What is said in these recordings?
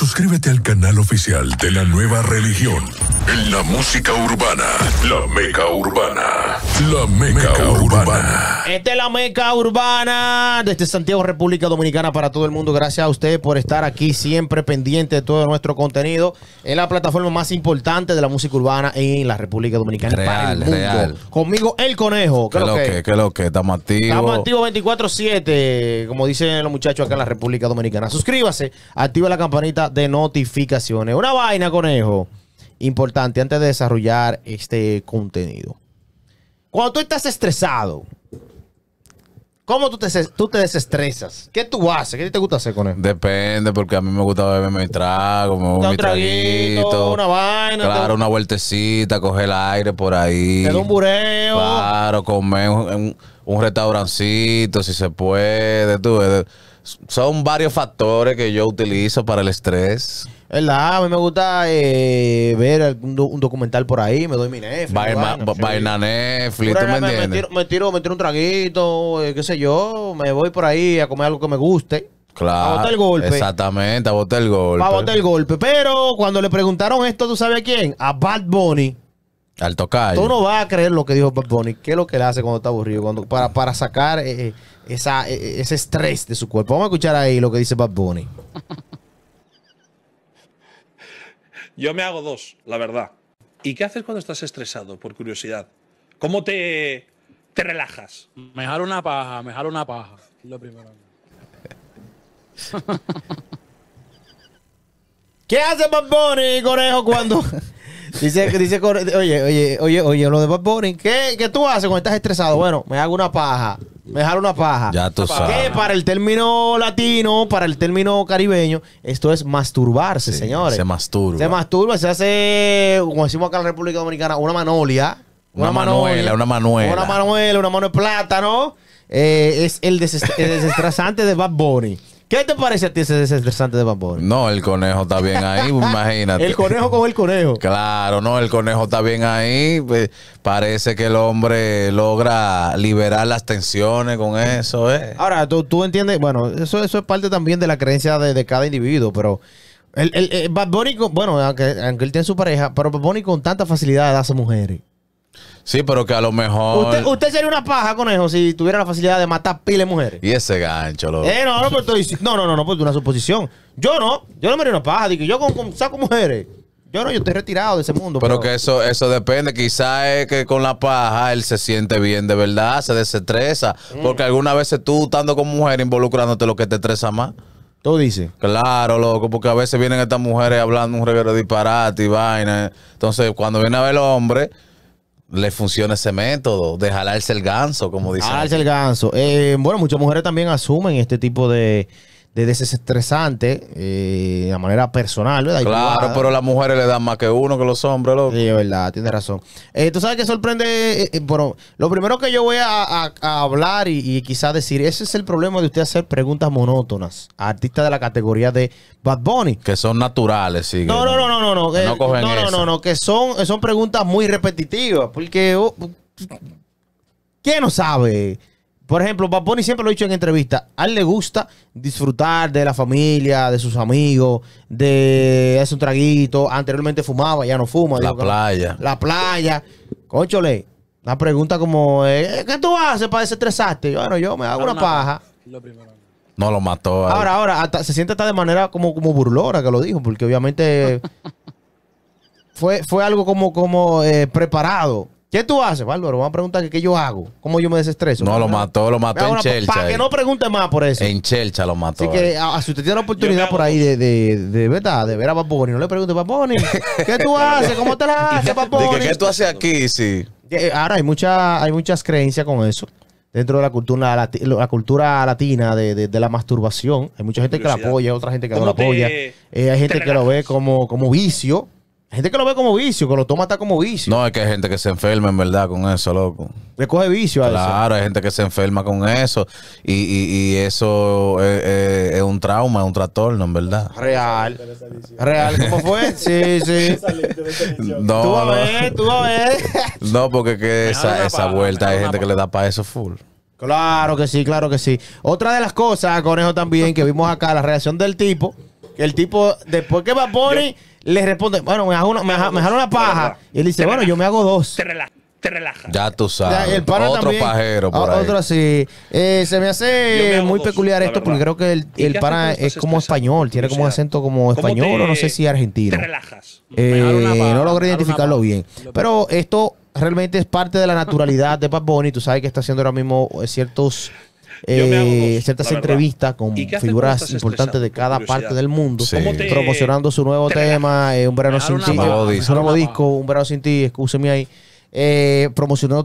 Suscríbete al canal oficial de la nueva religión en la música urbana, la meca urbana, la meca, urbana. Esta es la meca urbana desde Santiago, República Dominicana para todo el mundo. Gracias a usted por estar aquí siempre pendiente de todo nuestro contenido. Es la plataforma más importante de la música urbana en la República Dominicana. Real, para el mundo. Conmigo el conejo. que? Estamos activos 24-7, como dicen los muchachos acá en la República Dominicana. Suscríbase, activa la campanita de notificaciones. Una vaina, conejo importante antes de desarrollar este contenido. Cuando tú estás estresado, ¿Cómo tú te, desestresas? ¿Qué tú haces? ¿Qué te gusta hacer con él? Depende, porque a mí me gusta beberme mi trago, me un mi traguito, una vaina. Claro, una vueltecita, coger el aire por ahí. En un bureo. Claro, comer en un, restaurancito, si se puede, tú. Son varios factores que yo utilizo para el estrés. ¿Verdad? A mí me gusta eh, ver un, documental por ahí, me doy mi Netflix. me, tiro, me, tiro, un traguito, eh, qué sé yo, me voy por ahí a comer algo que me guste. Claro. A botar el golpe. Exactamente, a botar el golpe. A botar el golpe. Pero cuando le preguntaron esto, ¿tú sabes a quién? A Bad Bunny. Al tocar. Tú no vas a creer lo que dijo Bad Bunny, qué es lo que le hace cuando está aburrido, cuando, para, para sacar eh, eh, eh, ese estrés de su cuerpo. Vamos a escuchar ahí lo que dice Bad Bunny. Yo me hago dos, la verdad. ¿Y qué haces cuando estás estresado, por curiosidad? ¿Cómo te, relajas? Me jalo una paja, me jalo una paja. Lo primero. ¿Qué hace Bad Bunny, conejo, cuando... Dice, oye, oye, oye, oye, lo de Bad Bunny, ¿qué, tú haces cuando estás estresado? Bueno, me hago una paja. Me jalo una paja. Ya tú sabes. para el término latino, para el término caribeño, esto es masturbarse, señores. Se masturba. Se masturba, se hace, como decimos acá en la República Dominicana, una manolia. Una, manuela, una manuela. Una manuela, una mano de plátano. Eh, es el, desestresante de Bad Bunny. ¿Qué te parece a ti ese desestresante de vapor? No, el conejo está bien ahí, imagínate. el conejo con el conejo. Claro, no, el conejo está bien ahí. Pues, parece que el hombre logra liberar las tensiones con eso. ¿eh? Ahora, ¿tú, tú entiendes, bueno, eso, eso es parte también de la creencia de, cada individuo, pero... El, el, Bad bueno, aunque, él tiene su pareja, pero Bad Bunny con tanta facilidad da a mujeres. Sí, pero que a lo mejor. Usted, sería una paja, eso si tuviera la facilidad de matar pile mujeres. Y ese gancho, loco eh, no, no, no, no, no, pues, una suposición. Yo no, yo no me haría una paja, digo, yo con, saco mujeres. Yo no, yo estoy retirado de ese mundo. Pero, que eso eso depende. Quizás es que con la paja él se siente bien, de verdad, se desestresa. Mm. Porque algunas veces tú estando con mujeres involucrándote lo que te estresa más. ¿Tú dices? Claro, loco, porque a veces vienen estas mujeres hablando un reguero disparate y vaina. Entonces, cuando viene a ver el hombre le funciona ese método de jalarse el ganso, como dicen. Jalarse el ganso. Eh, bueno, muchas mujeres también asumen este tipo de, de desestresante eh, de manera personal, ¿verdad? Claro, pero las mujeres le dan más que uno que los hombres, loco. Sí, es verdad, tiene razón. Eh, tú sabes que sorprende, eh, bueno, lo primero que yo voy a, hablar y, quizás decir, ese es el problema de usted hacer preguntas monótonas a artistas de la categoría de Bad Bunny. Que son naturales, sí. No, no, no, no, no. No, que, no, no, no, que son, son preguntas muy repetitivas, porque... Oh, ¿Quién no sabe? Por ejemplo, Paponi siempre lo ha dicho en entrevista. A él le gusta disfrutar de la familia, de sus amigos, de hacer un traguito. Anteriormente fumaba, ya no fuma. La playa. La playa. Conchole, la pregunta como, eh, ¿qué tú haces para desestresarte? Bueno, yo me hago una paja. No lo mató. Ahora, ahora, se siente hasta de manera como, como burlora que lo dijo, porque obviamente fue, fue algo como, como eh, preparado. ¿Qué tú haces, Bárbaro? Vamos a preguntar qué yo hago. ¿Cómo yo me desestreso? No, lo mató, lo mató en Chelcha. Para que eh. no pregunte más por eso. En Chelcha lo mató. Así que eh. si usted tiene la oportunidad por ahí de, de, de, ver a Paponi, no le pregunte, Paponi, ¿qué tú haces? ¿Cómo te la haces, Paponi? ¿Qué tú haces aquí? Eh, ahora hay, mucha, hay muchas creencias con eso. Dentro de la cultura, la, cultura latina de, de, la masturbación, hay mucha gente que la apoya, otra gente que no la apoya. hay gente que lo ve como, como vicio gente que lo ve como vicio, que lo toma hasta como vicio. No, es que hay gente que se enferma en verdad con eso, loco. Le coge vicio a claro, eso. Claro, hay gente que se enferma con eso. Y, eso es, un trauma, es un trastorno, en verdad. Real. Real, ¿cómo fue? sí, sí. no, tú a ver, tú a ver. no, porque esa, vuelta hay gente que le da para eso full. Claro que sí, claro que sí. Otra de las cosas, Conejo, también, que vimos acá, la reacción del tipo. Que el tipo, después que va Pony le responde, bueno, me, hago una, me, una paja. Y él dice, bueno, yo me hago dos. Te relaja te Ya tú sabes. otro pajero ah, por ahí. Otro así. Eh, se me hace muy peculiar esto porque creo que el, el pana es como español, tiene como un acento como español o no sé si argentino. Te relajas. Eh, no logré identificarlo bien. Pero esto realmente es parte de la naturalidad de Bad Bunny. Tú sabes que está haciendo ahora mismo eh, ciertos eh, ciertas entrevistas con figuras importantes de cada parte del mundo, promocionando su nuevo tema, eh, Un verano sin ti, su nuevo disco, Un verano sin ti, escúcheme ahí. Eh,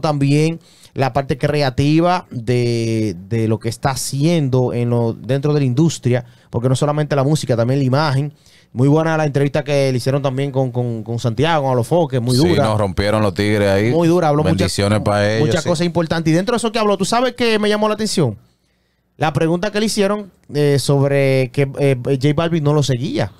también la parte creativa de, de lo que está haciendo en lo, dentro de la industria, porque no solamente la música, también la imagen. Muy buena la entrevista que le hicieron también con, con, con Santiago, los foques, muy dura. Sí, nos rompieron los tigres ahí. Muy dura, habló Bendiciones para ellos, muchas cosas importantes. Y dentro de eso que habló, ¿tú sabes qué me llamó la atención? La pregunta que le hicieron eh, sobre que eh, J Balvin no lo seguía.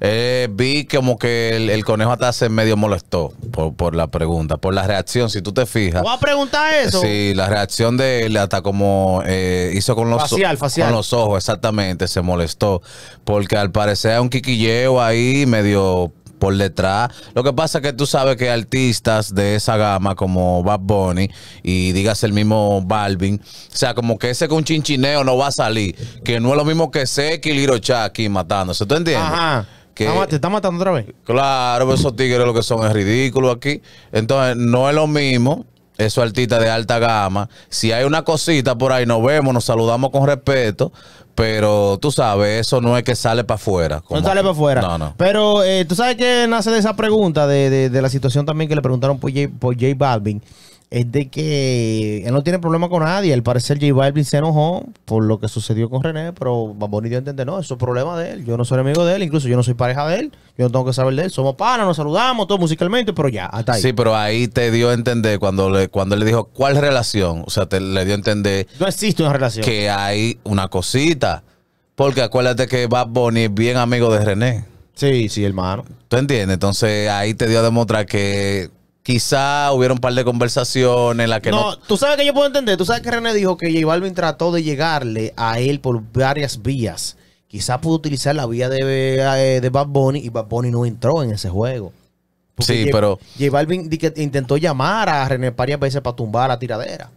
Eh, vi como que el, conejo hasta se medio molestó por, por, la pregunta, por la reacción, si tú te fijas. ¿Voy a preguntar eso? Sí, la reacción de él hasta como eh, hizo con los, facial, con los ojos, exactamente, se molestó. Porque al parecer un quiquilleo ahí medio por detrás. Lo que pasa es que tú sabes que artistas de esa gama como Bad Bunny y digas el mismo Balvin, o sea, como que ese con chinchineo no va a salir, que no es lo mismo que ese y Lirocha aquí matándose, ¿tú entiendes? Ajá. ¿Te está matando otra vez? Claro, esos tigres lo que son es ridículo aquí. Entonces, no es lo mismo esos artistas de alta gama. Si hay una cosita por ahí, nos vemos, nos saludamos con respeto. Pero tú sabes, eso no es que sale para afuera. No sale para afuera. Pero eh, tú sabes que nace de esa pregunta, de, la situación también que le preguntaron por por J Balvin es de que él no tiene problema con nadie. Al parecer J Balvin se enojó por lo que sucedió con René, pero Bad Bunny dio a entender, no, eso es problema de él. Yo no soy amigo de él, incluso yo no soy pareja de él. Yo no tengo que saber de él. Somos panas, nos saludamos, todo musicalmente, pero ya, hasta ahí. Sí, pero ahí te dio a entender cuando le, cuando le dijo, ¿cuál relación? O sea, te le dio a entender... No existe una relación. Que hay una cosita. Porque acuérdate que Bad Bunny es bien amigo de René. Sí, sí, hermano. ¿Tú entiendes? Entonces ahí te dio a demostrar que Quizá hubiera un par de conversaciones en las que no, no, Tú sabes que yo puedo entender. Tú sabes que René dijo que J Balvin trató de llegarle a él por varias vías. Quizá pudo utilizar la vía de, eh, de Bad Bunny y Bad Bunny no entró en ese juego. sí, pero. J Balvin intentó llamar a René varias veces para tumbar la tiradera.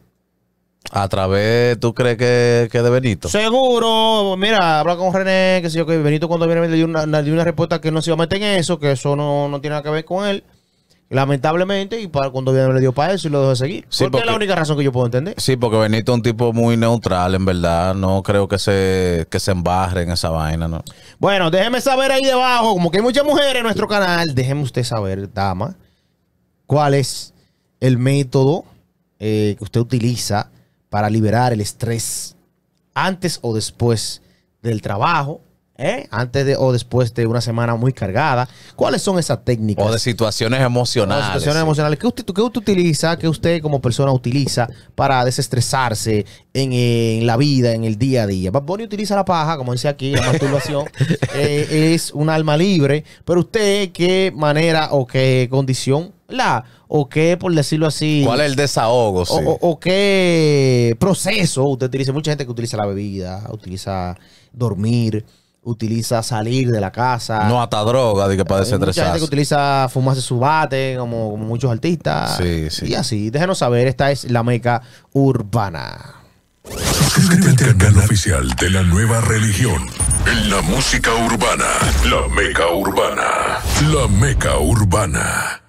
A través, ¿tú crees que, de Benito? Seguro. Mira, habla con René, que sé yo, que Benito cuando viene le dio una, le una respuesta que no se iba a meter en eso, que eso no, no tiene nada que ver con él. Lamentablemente, y para cuando bien le dio para eso y lo dejó de seguir. porque, es la única razón que yo puedo entender. Sí, porque Benito es un tipo muy neutral, en verdad. No creo que se, que se embarre en esa vaina, ¿no? Bueno, déjeme saber ahí debajo, como que hay muchas mujeres en nuestro canal, déjeme usted saber, dama, cuál es el método eh, que usted utiliza para liberar el estrés antes o después del trabajo ¿Eh? antes de, o después de una semana muy cargada. ¿Cuáles son esas técnicas? O de situaciones emocionales. emocionales. ¿Qué usted, usted utiliza, qué usted como persona utiliza para desestresarse en, la vida, en el día a día? Bad utiliza la paja, como dice aquí, la masturbación. Eh, es un alma libre, pero usted, ¿qué manera o qué condición la o qué, por decirlo así. ¿Cuál es el desahogo? o, qué proceso usted utiliza. Mucha gente que utiliza la bebida, utiliza dormir, utiliza salir de la casa. No hasta droga, de que padece Hay mucha gente que utiliza fumarse su bate, como, como muchos artistas. Sí, sí. Y así, déjenos saber, esta es la meca urbana. Suscríbete al canal oficial de la nueva religión. En la música urbana, la meca urbana, la meca urbana.